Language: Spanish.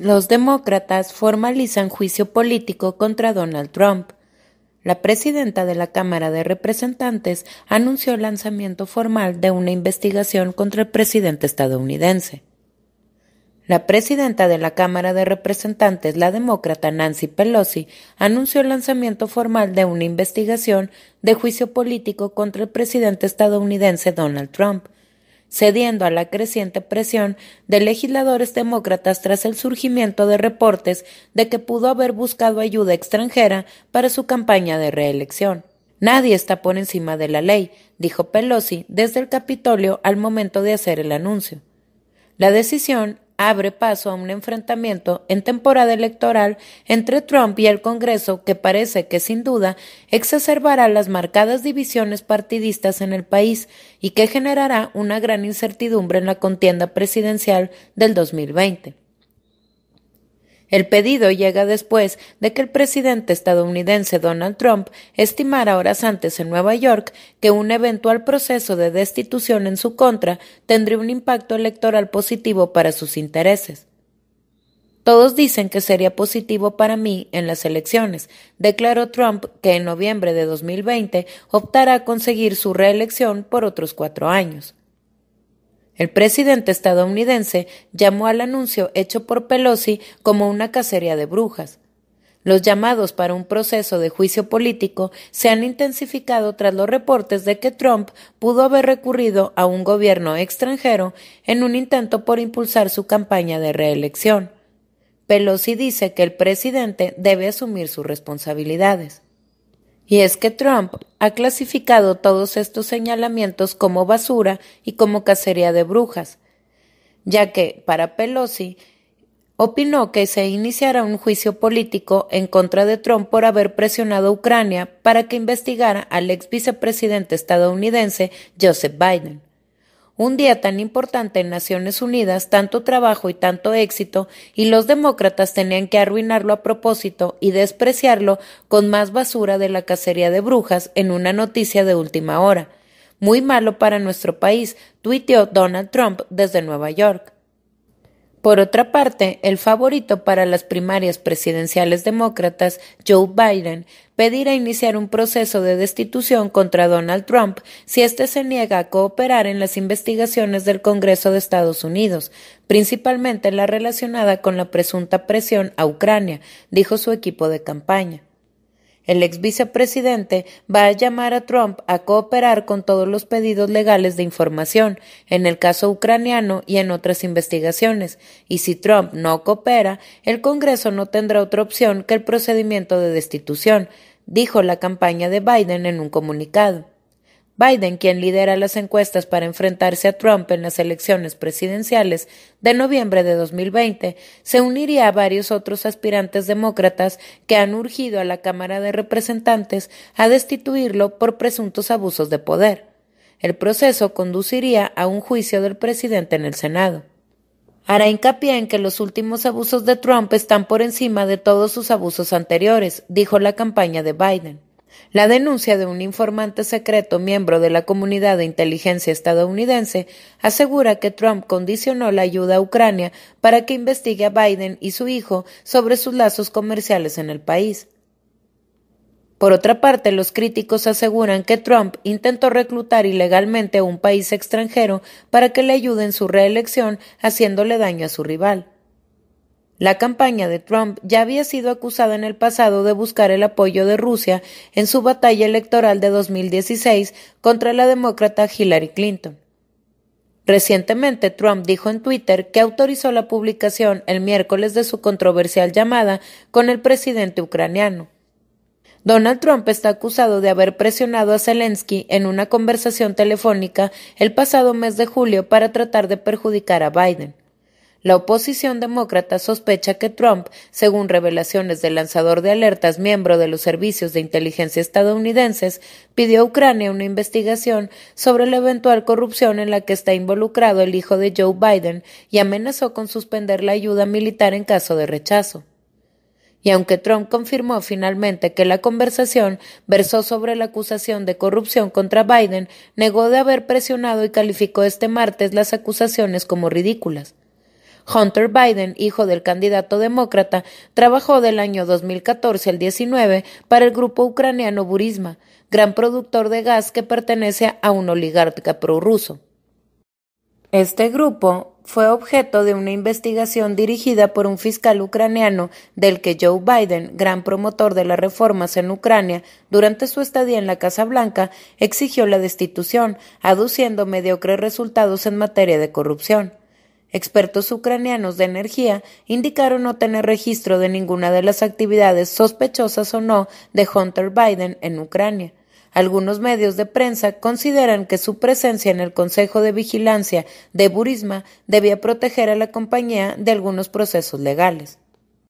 Los demócratas formalizan juicio político contra Donald Trump. La presidenta de la Cámara de Representantes anunció el lanzamiento formal de una investigación contra el presidente estadounidense. La presidenta de la Cámara de Representantes, la demócrata Nancy Pelosi, anunció el lanzamiento formal de una investigación de juicio político contra el presidente estadounidense Donald Trump, cediendo a la creciente presión de legisladores demócratas tras el surgimiento de reportes de que pudo haber buscado ayuda extranjera para su campaña de reelección. Nadie está por encima de la ley, dijo Pelosi desde el Capitolio al momento de hacer el anuncio. La decisión abre paso a un enfrentamiento en temporada electoral entre Trump y el Congreso que parece que sin duda exacerbará las marcadas divisiones partidistas en el país y que generará una gran incertidumbre en la contienda presidencial del 2020. El pedido llega después de que el presidente estadounidense Donald Trump estimara horas antes en Nueva York que un eventual proceso de destitución en su contra tendría un impacto electoral positivo para sus intereses. Todos dicen que sería positivo para mí en las elecciones, declaró Trump, que en noviembre de 2020 optará a conseguir su reelección por otros cuatro años. El presidente estadounidense llamó al anuncio hecho por Pelosi como una cacería de brujas. Los llamados para un proceso de juicio político se han intensificado tras los reportes de que Trump pudo haber recurrido a un gobierno extranjero en un intento por impulsar su campaña de reelección. Pelosi dice que el presidente debe asumir sus responsabilidades. Y es que Trump ha clasificado todos estos señalamientos como basura y como cacería de brujas, ya que, para Pelosi, opinó que se iniciara un juicio político en contra de Trump por haber presionado a Ucrania para que investigara al ex vicepresidente estadounidense Joseph Biden. Un día tan importante en Naciones Unidas, tanto trabajo y tanto éxito, y los demócratas tenían que arruinarlo a propósito y despreciarlo con más basura de la cacería de brujas en una noticia de última hora. Muy malo para nuestro país, tuiteó Donald Trump desde Nueva York. Por otra parte, el favorito para las primarias presidenciales demócratas, Joe Biden, pedirá iniciar un proceso de destitución contra Donald Trump si éste se niega a cooperar en las investigaciones del Congreso de Estados Unidos, principalmente la relacionada con la presunta presión a Ucrania, dijo su equipo de campaña. El ex vicepresidente va a llamar a Trump a cooperar con todos los pedidos legales de información, en el caso ucraniano y en otras investigaciones, y si Trump no coopera, el Congreso no tendrá otra opción que el procedimiento de destitución, dijo la campaña de Biden en un comunicado. Biden, quien lidera las encuestas para enfrentarse a Trump en las elecciones presidenciales de noviembre de 2020, se uniría a varios otros aspirantes demócratas que han urgido a la Cámara de Representantes a destituirlo por presuntos abusos de poder. El proceso conduciría a un juicio del presidente en el Senado. Hará hincapié en que los últimos abusos de Trump están por encima de todos sus abusos anteriores, dijo la campaña de Biden. La denuncia de un informante secreto miembro de la comunidad de inteligencia estadounidense asegura que Trump condicionó la ayuda a Ucrania para que investigue a Biden y su hijo sobre sus lazos comerciales en el país. Por otra parte, los críticos aseguran que Trump intentó reclutar ilegalmente a un país extranjero para que le ayude en su reelección, haciéndole daño a su rival. La campaña de Trump ya había sido acusada en el pasado de buscar el apoyo de Rusia en su batalla electoral de 2016 contra la demócrata Hillary Clinton. Recientemente, Trump dijo en Twitter que autorizó la publicación el miércoles de su controversial llamada con el presidente ucraniano. Donald Trump está acusado de haber presionado a Zelensky en una conversación telefónica el pasado mes de julio para tratar de perjudicar a Biden. La oposición demócrata sospecha que Trump, según revelaciones del lanzador de alertas miembro de los servicios de inteligencia estadounidenses, pidió a Ucrania una investigación sobre la eventual corrupción en la que está involucrado el hijo de Joe Biden y amenazó con suspender la ayuda militar en caso de rechazo. Y aunque Trump confirmó finalmente que la conversación versó sobre la acusación de corrupción contra Biden, negó de haber presionado y calificó este martes las acusaciones como ridículas. Hunter Biden, hijo del candidato demócrata, trabajó del año 2014 al 19 para el grupo ucraniano Burisma, gran productor de gas que pertenece a un oligarca prorruso. Este grupo fue objeto de una investigación dirigida por un fiscal ucraniano del que Joe Biden, gran promotor de las reformas en Ucrania, durante su estadía en la Casa Blanca, exigió la destitución, aduciendo mediocres resultados en materia de corrupción. Expertos ucranianos de energía indicaron no tener registro de ninguna de las actividades sospechosas o no de Hunter Biden en Ucrania. Algunos medios de prensa consideran que su presencia en el Consejo de Vigilancia de Burisma debía proteger a la compañía de algunos procesos legales.